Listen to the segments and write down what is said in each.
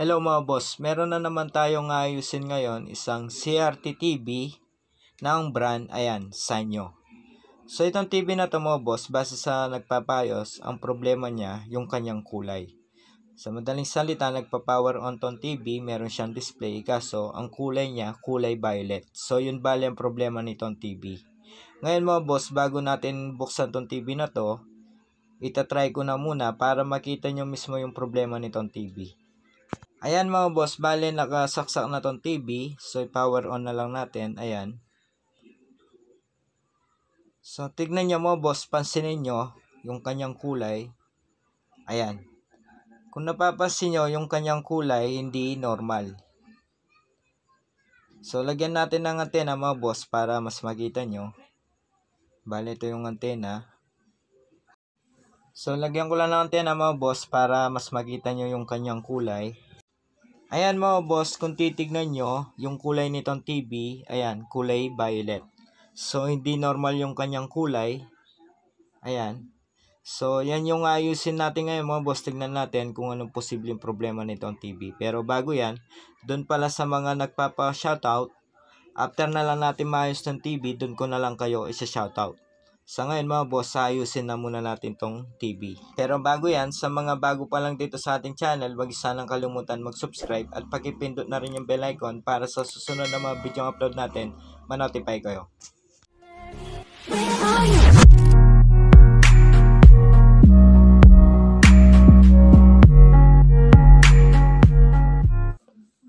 Hello mga boss, meron na naman tayong ayusin ngayon isang CRT TV ng brand, ayan, Sanyo. So itong TV na to mga boss, base sa nagpapayos, ang problema niya yung kanyang kulay. Sa madaling salita, nagpa-power on tong TV, meron siyang display, kaso ang kulay niya, kulay violet. So yun bali ang problema nitong TV. Ngayon mga boss, bago natin buksan tong TV na to, itatry ko na muna para makita nyo mismo yung problema nitong TV. Ayan mga boss, bali nakasaksak na tong TV. So, power on na lang natin. Ayan. So, tignan nyo mga boss, pansinin nyo yung kanyang kulay. Ayan. Kung napapansin nyo, yung kanyang kulay hindi normal. So, lagyan natin ng antena mga boss para mas makita nyo. Bali, ito yung antena. So, lagyan ko lang ng antena mga boss para mas makita nyo yung kanyang kulay. Ayan mga boss, kung titignan nyo, yung kulay nitong TV, ayan, kulay violet. So, hindi normal yung kanyang kulay. Ayan. So, yan yung ayusin natin ngayon mga boss. Tignan natin kung anong posibleng problema nitong TV. Pero bago yan, doon pala sa mga nagpapa-shoutout, after na lang natin maayos ng TV, doon ko na lang kayo isa-shoutout. Sa ngayon mga boss, ayusin na muna natin tong TV. Pero bago yan, sa mga bago pa lang dito sa ating channel, wag sanang kalimutan mag-subscribe at pakipindot na rin yung bell icon para sa susunod na mga video upload natin, manotify kayo.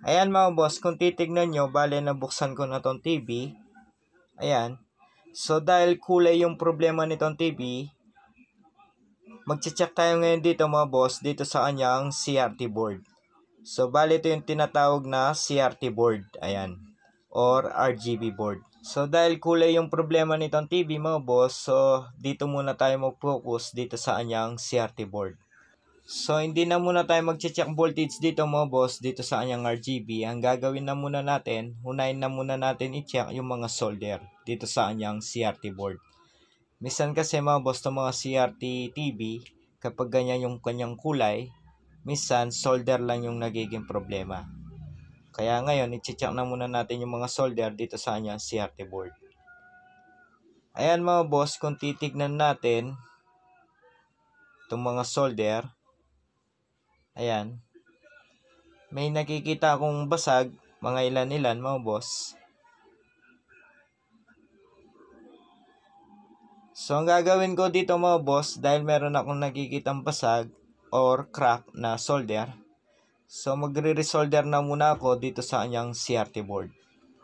Ayan mga boss, kung titignan nyo, bale nabuksan ko na tong TV. Ayan. So dahil kulay yung problema nitong TV, magche-check tayo ngayon dito mga boss dito sa kanyang CRT board. So bali ito yung tinatawag na CRT board, ayan, or RGB board. So dahil kulay yung problema nitong TV mga boss, so dito muna tayo mag-focus dito sa kanyang CRT board. So, hindi na muna tayo mag-check voltage dito mo, boss, dito sa kanyang RGB. Ang gagawin na muna natin, unahin na muna natin i-check yung mga solder dito sa kanyang CRT board. Minsan kasi mga boss, ng mga CRT TV, kapag ganyan yung kanyang kulay, minsan solder lang yung nagiging problema. Kaya ngayon, i-check na muna natin yung mga solder dito sa kanyang CRT board. Ayan mga boss, kung titignan natin itong mga solder, Ayan. May nakikita akong basag, mga ilan-ilan mga boss. So, ang gagawin ko dito mga boss, dahil meron akong nakikitang basag or crack na solder. So, magre-resolder na muna ako dito sa kanyang CRT board.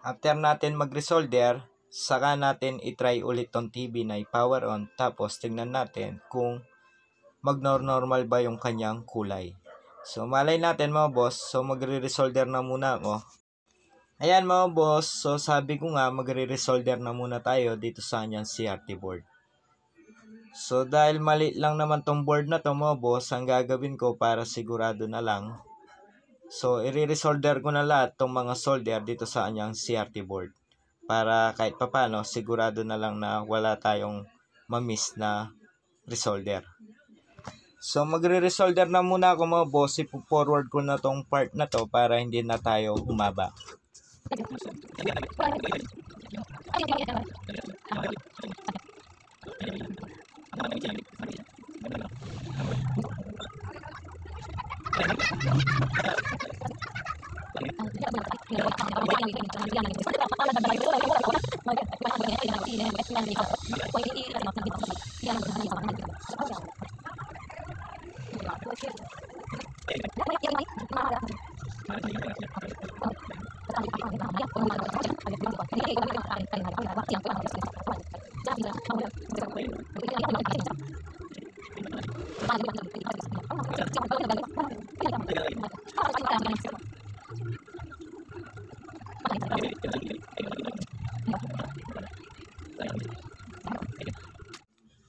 After natin mag-resolder, saka natin itry ulit tong TV na i-power on. Tapos, tingnan natin kung mag-normal ba yung kanyang kulay. So, malay natin mga boss. So, magre-resolder na muna ako. Ayan mga boss. So, sabi ko nga, magre-resolder na muna tayo dito sa kanyang CRT board. So, dahil maliit lang naman tong board na to mga boss, ang gagawin ko para sigurado na lang. So, i-resolder ko na lahat tong mga solder dito sa kanyang CRT board. Para kahit papano, sigurado na lang na wala tayong mamiss na resolder. So magre-resolder na muna ako mga boss. I-forward ko na tong part na to para hindi na tayo humaba.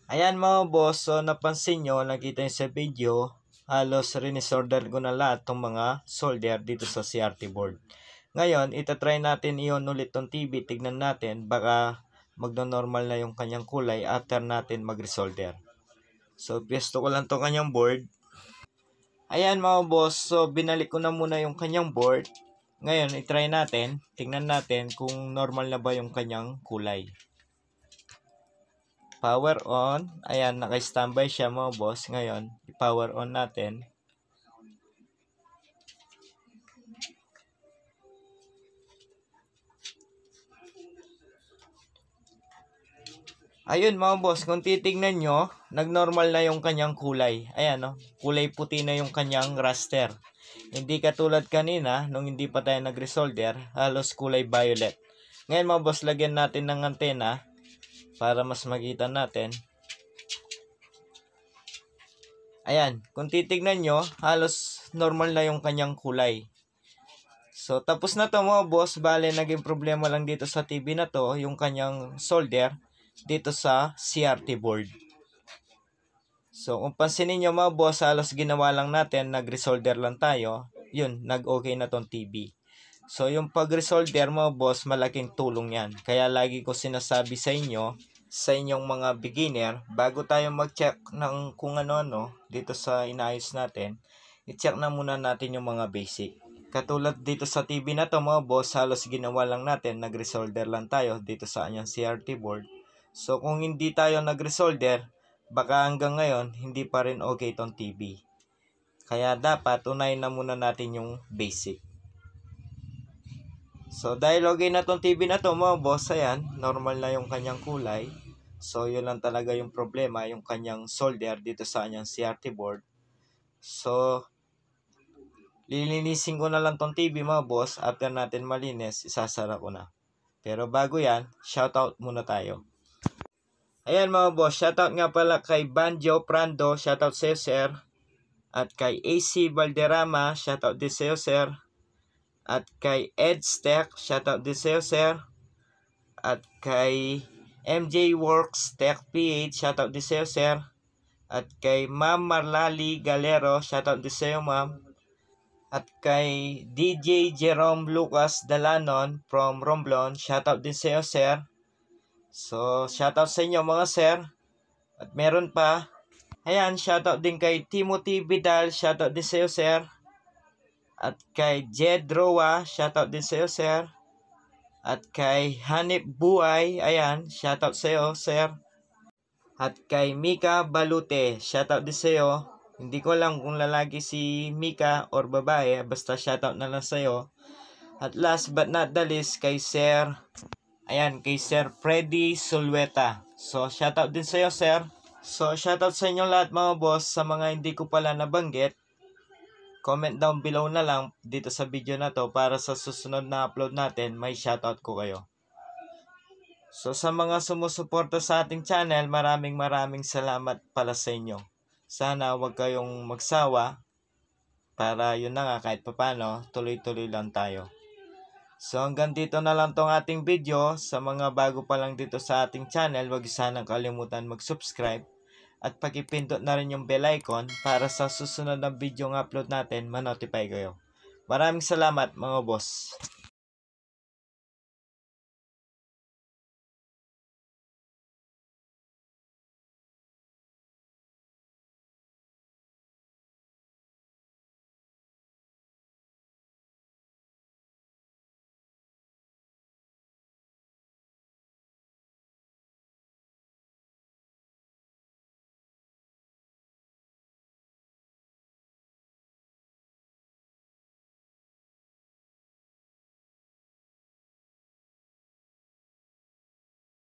Ayan mga boss, so napansin nyo, nakita nyo sa video, halos rinisorder ko na lahat tong mga solder dito sa CRT board. Ngayon, itatry natin iyon ulit tong TV. Tignan natin, baka magno-normal na yung kanyang kulay after natin mag-resolder. So, pwesto ko lang tong kanyang board. Ayan mga boss, so binalik ko na muna yung kanyang board. Ngayon, itry natin. tignan natin kung normal na ba yung kanyang kulay. Power on. Ayan, naka-standby siya mo, boss. Ngayon, i-power on natin. Ayun mga boss, kung titignan nyo, nag-normal na yung kanyang kulay. Ayan no, kulay puti na yung kanyang raster. Hindi katulad kanina, nung hindi pa tayo nag-resolder, halos kulay violet. Ngayon mga boss, lagyan natin ng antena para mas makita natin. Ayan, kung titignan nyo, halos normal na yung kanyang kulay. So, tapos na to mga boss. Bale, naging problema lang dito sa TV na to, yung kanyang solder dito sa CRT board. So, kung pansinin nyo mga boss, halos ginawa lang natin, nag-resolder lang tayo. Yun, nag-okay na tong TV. So, yung pag-resolder mo, boss, malaking tulong yan. Kaya lagi ko sinasabi sa inyo, sa inyong mga beginner, bago tayo mag-check ng kung ano-ano dito sa inaayos natin, i-check na muna natin yung mga basic. Katulad dito sa TV na to mga boss, halos ginawa lang natin, nag-resolder lang tayo dito sa anyang CRT board. So, kung hindi tayo nag-resolder, baka hanggang ngayon, hindi pa rin okay tong TV. Kaya dapat, unayin na muna natin yung basic. So, dahil okay na tong TV na to mga boss, ayan, normal na yung kanyang kulay. So, yun lang talaga yung problema, yung kanyang solder dito sa kanyang CRT board. So, lilinisin ko na lang tong TV mga boss. After natin malinis, isasara ko na. Pero bago yan, shoutout muna tayo. Ayan mga boss, shoutout nga pala kay Banjo Prando, shoutout sa'yo sir. At kay AC Valderrama, shoutout din sa'yo sir. At kay Edge Tech, shoutout din sa'yo sir. At kay MJ Works Tech PH, shoutout din sa'yo sir. At kay Ma'am Marlali Galero, shoutout din sa'yo ma'am. At kay DJ Jerome Lucas Dalanon from Romblon, shoutout din sa'yo sir. So, shoutout sa inyo mga sir. At meron pa. Ayan, shoutout din kay Timothy Vidal, shoutout din sa'yo sir. At kay Jed Roa, shoutout din sa iyo, sir. At kay Hanip Buay, ayan, shoutout sa iyo, sir. At kay Mika Balute, shoutout din sa iyo. Hindi ko alam kung lalaki si Mika or babae, basta shoutout na lang sa iyo. At last but not the least, kay Sir, ayan, kay Sir Freddy Solweta. So, shoutout din sa iyo, sir. So, shoutout sa inyo lahat mga boss sa mga hindi ko pala nabanggit. Comment down below na lang dito sa video na to para sa susunod na upload natin may shoutout ko kayo. So sa mga sumusuporta sa ating channel, maraming maraming salamat pala sa inyo. Sana huwag kayong magsawa para yun na nga kahit papano, tuloy-tuloy lang tayo. So hanggang dito na lang tong ating video. Sa mga bago pa lang dito sa ating channel, huwag sanang kalimutan mag-subscribe at pakipindot na rin yung bell icon para sa susunod na video ng upload natin, manotify kayo. Maraming salamat mga boss.